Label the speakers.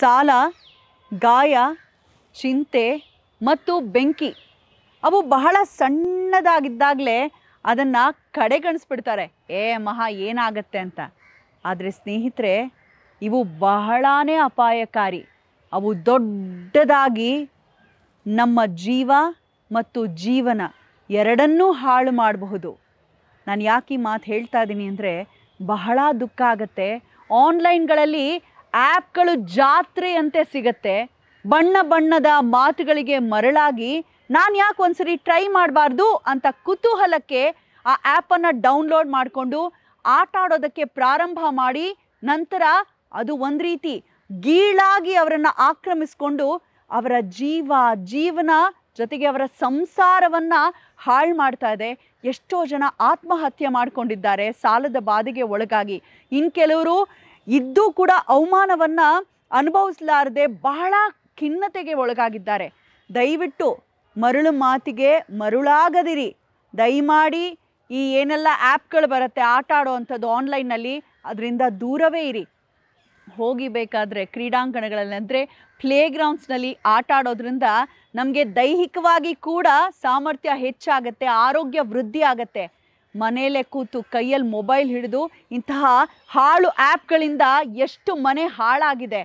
Speaker 1: ಸಾಲ ಗಾಯ ಚಿಂತೆ ಮತ್ತು ಬೆಂಕಿ ಅವು ಬಹಳ ಸಣ್ಣದಾಗಿದ್ದಾಗಲೇ ಅದನ್ನು ಕಡೆಗಣಿಸ್ಬಿಡ್ತಾರೆ ಏ ಮಹಾ ಏನಾಗತ್ತೆ ಅಂತ ಆದರೆ ಸ್ನೇಹಿತರೆ ಇವು ಬಹಳಾ ಅಪಾಯಕಾರಿ ಅವು ದೊಡ್ಡದಾಗಿ ನಮ್ಮ ಜೀವ ಮತ್ತು ಜೀವನ ಎರಡನ್ನೂ ಹಾಳು ಮಾಡಬಹುದು ನಾನು ಯಾಕೆ ಈ ಮಾತು ಹೇಳ್ತಾ ಇದ್ದೀನಿ ಅಂದರೆ ಬಹಳ ದುಃಖ ಆಗುತ್ತೆ ಆನ್ಲೈನ್ಗಳಲ್ಲಿ ಆ್ಯಪ್ಗಳು ಜಾತ್ರೆಯಂತೆ ಸಿಗತ್ತೆ ಬಣ್ಣ ಬಣ್ಣದ ಮಾತುಗಳಿಗೆ ಮರಳಾಗಿ ನಾನು ಯಾಕೆ ಒಂದ್ಸರಿ ಟ್ರೈ ಮಾಡಬಾರ್ದು ಅಂತ ಕುತೂಹಲಕ್ಕೆ ಆ ಆ್ಯಪನ್ನು ಡೌನ್ಲೋಡ್ ಮಾಡಿಕೊಂಡು ಆಟ ಆಡೋದಕ್ಕೆ ಪ್ರಾರಂಭ ಮಾಡಿ ನಂತರ ಅದು ಒಂದು ರೀತಿ ಗೀಳಾಗಿ ಅವರನ್ನು ಆಕ್ರಮಿಸಿಕೊಂಡು ಅವರ ಜೀವ ಜೀವನ ಜೊತೆಗೆ ಅವರ ಸಂಸಾರವನ್ನು ಹಾಳು ಮಾಡ್ತಾ ಇದೆ ಎಷ್ಟೋ ಜನ ಆತ್ಮಹತ್ಯೆ ಮಾಡಿಕೊಂಡಿದ್ದಾರೆ ಸಾಲದ ಬಾಧೆಗೆ ಒಳಗಾಗಿ ಇನ್ನು ಕೆಲವರು ಇದ್ದು ಕೂಡ ಅವಮಾನವನ್ನು ಅನುಭವಿಸಲಾರದೆ ಬಹಳ ಖಿನ್ನತೆಗೆ ಒಳಗಾಗಿದ್ದಾರೆ ದಯವಿಟ್ಟು ಮರಳು ಮಾತಿಗೆ ಮರುಳಾಗದಿರಿ ದಯಮಾಡಿ ಈ ಏನೆಲ್ಲ ಆ್ಯಪ್ಗಳು ಬರುತ್ತೆ ಆಟ ಅಂಥದ್ದು ಆನ್ಲೈನ್ನಲ್ಲಿ ಅದರಿಂದ ದೂರವೇ ಇರಿ ಹೋಗಿ ಬೇಕಾದರೆ ಕ್ರೀಡಾಂಗಣಗಳಲ್ಲಿ ಅಂದರೆ ಪ್ಲೇ ಆಟ ಆಡೋದ್ರಿಂದ ನಮಗೆ ದೈಹಿಕವಾಗಿ ಕೂಡ ಸಾಮರ್ಥ್ಯ ಹೆಚ್ಚಾಗುತ್ತೆ ಆರೋಗ್ಯ ವೃದ್ಧಿ ಆಗುತ್ತೆ ಮನೆಯಲ್ಲೇ ಕೂತು ಕೈಯಲ್ಲಿ ಮೊಬೈಲ್ ಹಿಡಿದು ಇಂತಹ ಹಾಳು ಆ್ಯಪ್ಗಳಿಂದ ಎಷ್ಟು ಮನೆ ಹಾಳಾಗಿದೆ